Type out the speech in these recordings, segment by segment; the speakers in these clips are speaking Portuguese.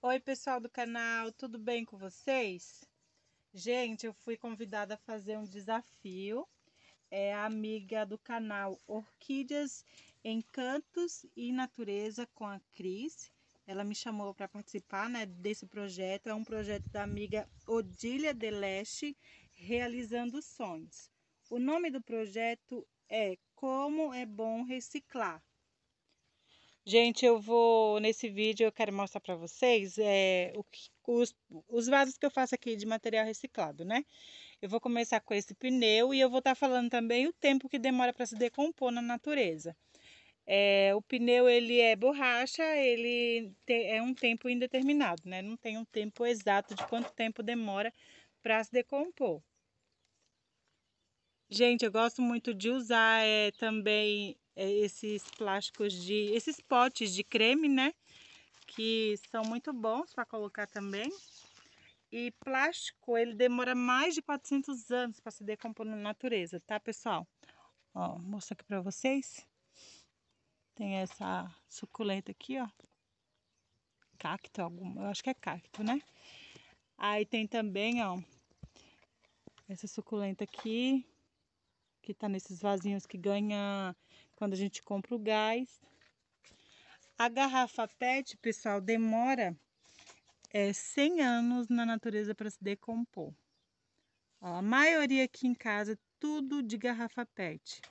Oi, pessoal do canal, tudo bem com vocês? Gente, eu fui convidada a fazer um desafio. É a amiga do canal Orquídeas, Encantos e Natureza com a Cris. Ela me chamou para participar né, desse projeto. É um projeto da amiga Odília Deleste, Realizando Sonhos. O nome do projeto é Como é Bom Reciclar. Gente, eu vou nesse vídeo eu quero mostrar para vocês é, o, os, os, vasos que eu faço aqui de material reciclado, né? Eu vou começar com esse pneu e eu vou estar tá falando também o tempo que demora para se decompor na natureza. É, o pneu ele é borracha, ele te, é um tempo indeterminado, né? Não tem um tempo exato de quanto tempo demora para se decompor. Gente, eu gosto muito de usar é, também é, esses plásticos de... Esses potes de creme, né? Que são muito bons para colocar também. E plástico, ele demora mais de 400 anos para se decompor na natureza, tá, pessoal? Ó, mostro aqui para vocês. Tem essa suculenta aqui, ó. Cacto, algum, eu acho que é cacto, né? Aí tem também, ó, essa suculenta aqui, que tá nesses vasinhos que ganha quando a gente compra o gás. A garrafa PET, pessoal, demora é, 100 anos na natureza para se decompor. Ó, a maioria aqui em casa é tudo de garrafa PET,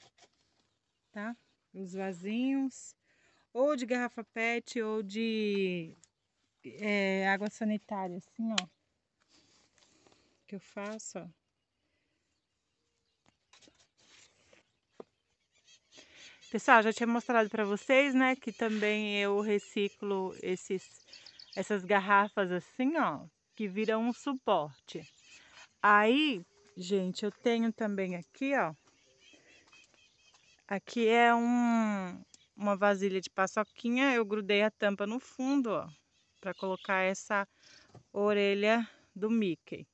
tá? Os vasinhos, ou de garrafa PET, ou de é, água sanitária, assim, ó. Que eu faço, ó. Pessoal, já tinha mostrado para vocês, né, que também eu reciclo esses, essas garrafas assim, ó, que viram um suporte. Aí, gente, eu tenho também aqui, ó, aqui é um, uma vasilha de paçoquinha, eu grudei a tampa no fundo, ó, para colocar essa orelha do Mickey.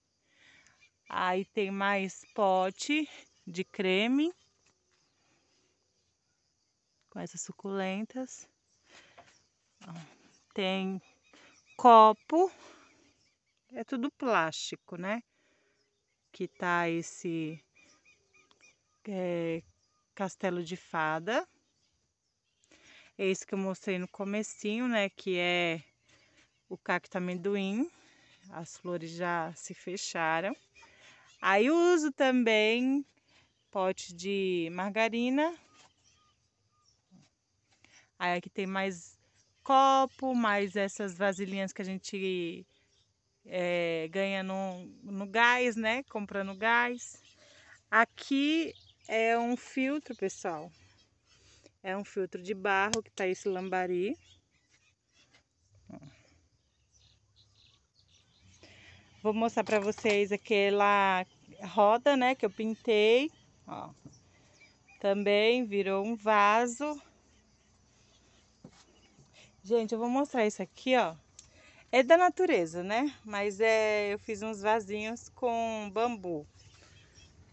Aí tem mais pote de creme com essas suculentas. Tem copo, é tudo plástico, né? Que tá esse é, castelo de fada. É isso que eu mostrei no comecinho, né? Que é o cacto amendoim. As flores já se fecharam. Aí uso também pote de margarina Aí aqui tem mais copo, mais essas vasilhinhas que a gente é, ganha no, no gás, né? Comprando gás. Aqui é um filtro, pessoal. É um filtro de barro que tá esse lambari. Vou mostrar para vocês aquela roda, né, que eu pintei, ó. Também virou um vaso. Gente, eu vou mostrar isso aqui, ó. É da natureza, né? Mas é, eu fiz uns vasinhos com bambu.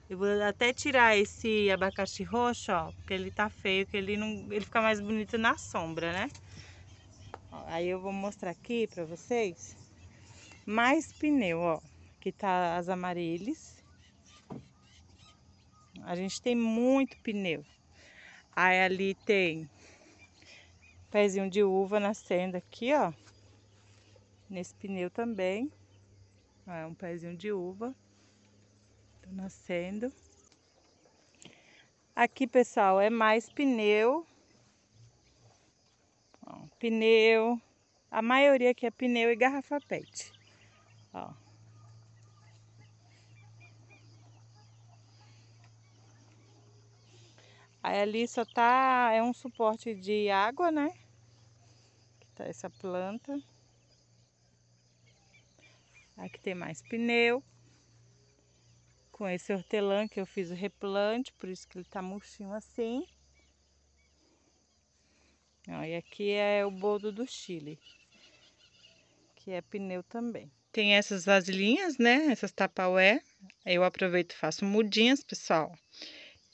Eu vou até tirar esse abacaxi roxo, ó, porque ele tá feio, que ele não, ele fica mais bonito na sombra, né? Ó, aí eu vou mostrar aqui pra vocês mais pneu, ó. Aqui tá as amarelas. A gente tem muito pneu. Aí ali tem Pezinho de uva nascendo aqui, ó. Nesse pneu também. É um pezinho de uva. Tô tá nascendo. Aqui, pessoal, é mais pneu. Ó, pneu. A maioria aqui é pneu e garrafa pet. Ó. Aí ali só tá, é um suporte de água, né? Tá, essa planta. Aqui tem mais pneu. Com esse hortelã que eu fiz o replante, por isso que ele tá murchinho assim. Ó, e aqui é o boldo do Chile, que é pneu também. Tem essas vasilhinhas, né? Essas tapaué. Eu aproveito e faço mudinhas, pessoal.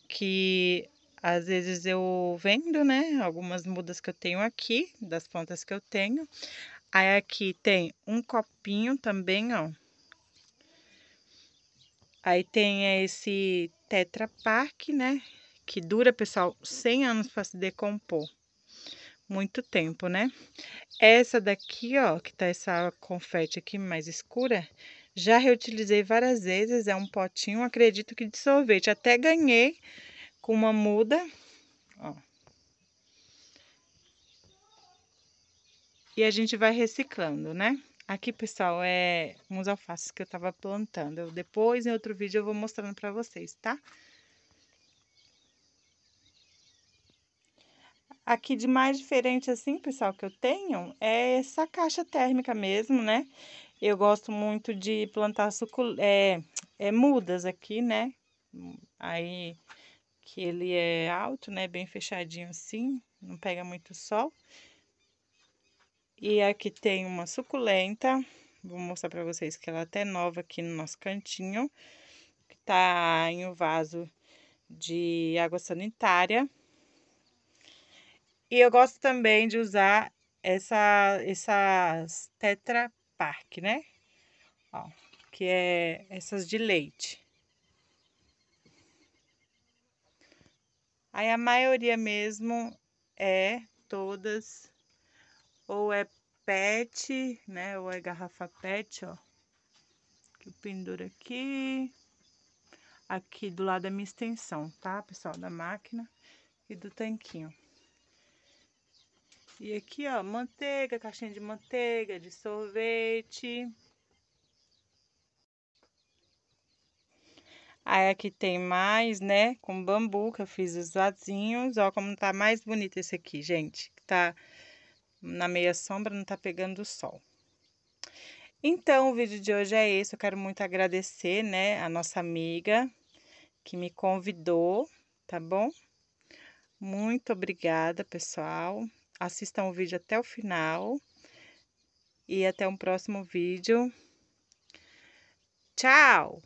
Que às vezes eu vendo, né, algumas mudas que eu tenho aqui, das plantas que eu tenho. Aí aqui tem um copinho também, ó. Aí tem esse Tetra Pak, né, que dura, pessoal, 100 anos para se decompor. Muito tempo, né? Essa daqui, ó, que tá essa confete aqui mais escura, já reutilizei várias vezes, é um potinho, acredito que de sorvete. Até ganhei com uma muda, ó. E a gente vai reciclando, né? Aqui, pessoal, é uns alfaces que eu tava plantando. Eu, depois, em outro vídeo, eu vou mostrando pra vocês, tá? Aqui de mais diferente, assim, pessoal, que eu tenho, é essa caixa térmica mesmo, né? Eu gosto muito de plantar sucul... é, é, mudas aqui, né? Aí que ele é alto, né? Bem fechadinho assim, não pega muito sol. E aqui tem uma suculenta, vou mostrar para vocês que ela é até nova aqui no nosso cantinho, que tá em um vaso de água sanitária. E eu gosto também de usar essa, essas Tetra park, né? Ó, que é essas de leite. Aí a maioria mesmo é todas, ou é PET, né? Ou é garrafa PET, ó. Que eu penduro aqui. Aqui do lado da é minha extensão, tá, pessoal? Da máquina e do tanquinho. E aqui, ó, manteiga, caixinha de manteiga, de sorvete. Aí aqui tem mais, né? Com bambu, que eu fiz os vasinhos. Ó como tá mais bonito esse aqui, gente. Que tá na meia sombra, não tá pegando o sol. Então, o vídeo de hoje é esse. Eu quero muito agradecer, né? A nossa amiga que me convidou, tá bom? Muito obrigada, pessoal. Assistam o vídeo até o final. E até um próximo vídeo. Tchau!